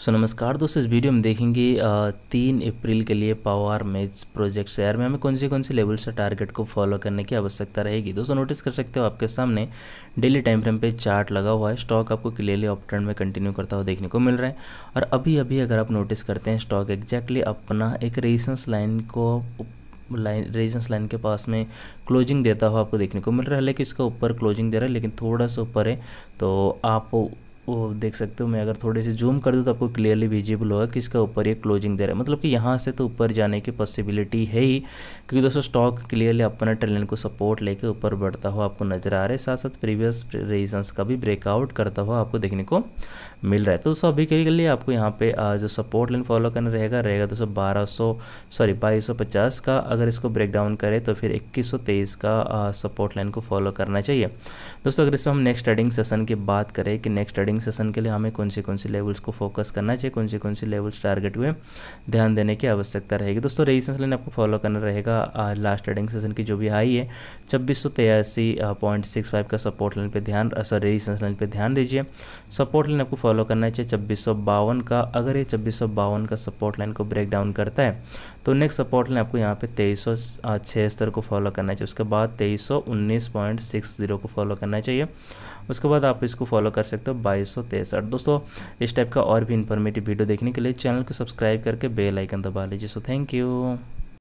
सो so, नमस्कार दोस्तों इस वीडियो में देखेंगे तीन अप्रैल के लिए पावर मेज प्रोजेक्ट शेयर में हमें कौन से कौन से लेवल से टारगेट को फॉलो करने की आवश्यकता रहेगी दोस्तों नोटिस कर सकते हो आपके सामने डेली टाइम फ्रेम पे चार्ट लगा हुआ है स्टॉक आपको क्लियरली ट्रेंड में कंटिन्यू करता हुआ देखने को मिल रहा है और अभी अभी अगर आप नोटिस करते हैं स्टॉक एग्जैक्टली अपना एक रेजिस्टेंस लाइन को लाइन रेजिस्टेंस लाइन के पास में क्लोजिंग देता हुआ आपको देखने को मिल रहा है लेकिन इसका ऊपर क्लोजिंग दे रहा है लेकिन थोड़ा सा ऊपर है तो आप वो देख सकते हो मैं अगर थोड़े से जूम कर दूँ तो आपको क्लियरली विजिबल होगा कि इसका ऊपर ये क्लोजिंग दे रहा है मतलब कि यहाँ से तो ऊपर जाने की पॉसिबिलिटी है ही क्योंकि दोस्तों स्टॉक क्लियरली अपना ट्रेलन को सपोर्ट लेके ऊपर बढ़ता हुआ आपको नजर आ रहा है साथ साथ प्रीवियस रीजन्स का भी ब्रेकआउट करता हुआ आपको देखने को मिल रहा है तो दोस्तों अभी के लिए आपको यहाँ पे जो सपोर्ट लाइन फॉलो करना रहेगा रहेगा दोस्तों बारह सॉरी बाईस का अगर इसको ब्रेक डाउन करें तो फिर इक्कीस का सपोर्ट लाइन को फॉलो करना चाहिए दोस्तों अगर इसमें हम नेक्स्ट ट्रेडिंग सेशन की बात करें कि नेक्स्ट ट्रेडिंग कमिंग सेशन के लिए हमें कौन से कौन से लेवल्स को फोकस करना चाहिए कौन से कौन से लेवल्स टारगेट हुए ध्यान देने की आवश्यकता रहेगी दोस्तों रेजिस्टेंस लाइन आपको फॉलो करना रहेगा लास्ट ट्रेडिंग सेशन की जो भी हाई है छब्बीस सौ तिरासी पॉइंट सिक्स फाइव का सपोर्ट लाइन पर ध्यान सॉरी रेजिस्टेंस लाइन पर ध्यान दीजिए सपोर्ट लाइन आपको फॉलो करना चाहिए छब्बीस सौ बावन का अगर ये छब्बीस सौ बावन का सपोर्ट लाइन को ब्रेक डाउन करता है तो नेक्स्ट सपोर्ट लाइन आपको यहाँ पे तेईस सौ छिहत्तर को फॉलो करना चाहिए उसके बाद तेईस सौ उन्नीस पॉइंट सिक्स जीरो को फॉलो करना चाहिए उसके बाद आप इसको फॉलो कर सकते हो बाईस सौ दोस्तों इस टाइप का और भी इन्फॉर्मेटिव वीडियो देखने के लिए चैनल को सब्सक्राइब करके बेल आइकन दबा लीजिए सो थैंक यू